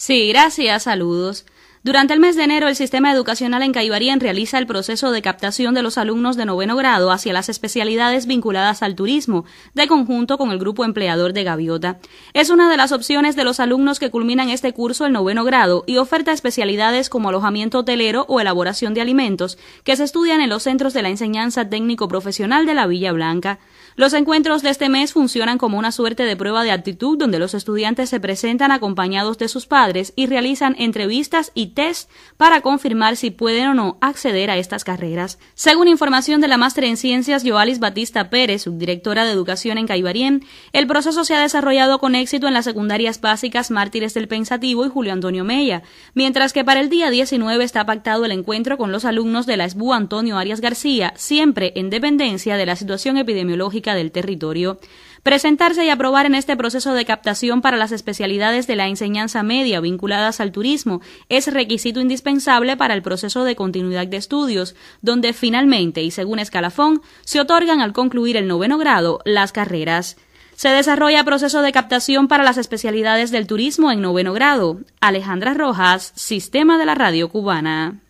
Sí, gracias, saludos. Durante el mes de enero, el sistema educacional en Caibarien realiza el proceso de captación de los alumnos de noveno grado hacia las especialidades vinculadas al turismo, de conjunto con el grupo empleador de Gaviota. Es una de las opciones de los alumnos que culminan este curso el noveno grado y oferta especialidades como alojamiento hotelero o elaboración de alimentos, que se estudian en los centros de la enseñanza técnico-profesional de la Villa Blanca. Los encuentros de este mes funcionan como una suerte de prueba de actitud donde los estudiantes se presentan acompañados de sus padres y realizan entrevistas y test para confirmar si pueden o no acceder a estas carreras. Según información de la máster en ciencias Joalis Batista Pérez, subdirectora de educación en Caibarien, el proceso se ha desarrollado con éxito en las secundarias básicas Mártires del Pensativo y Julio Antonio Mella, mientras que para el día 19 está pactado el encuentro con los alumnos de la SBU Antonio Arias García, siempre en dependencia de la situación epidemiológica del territorio presentarse y aprobar en este proceso de captación para las especialidades de la enseñanza media vinculadas al turismo es requisito indispensable para el proceso de continuidad de estudios, donde finalmente y según escalafón se otorgan al concluir el noveno grado las carreras. Se desarrolla proceso de captación para las especialidades del turismo en noveno grado. Alejandra Rojas, Sistema de la Radio Cubana.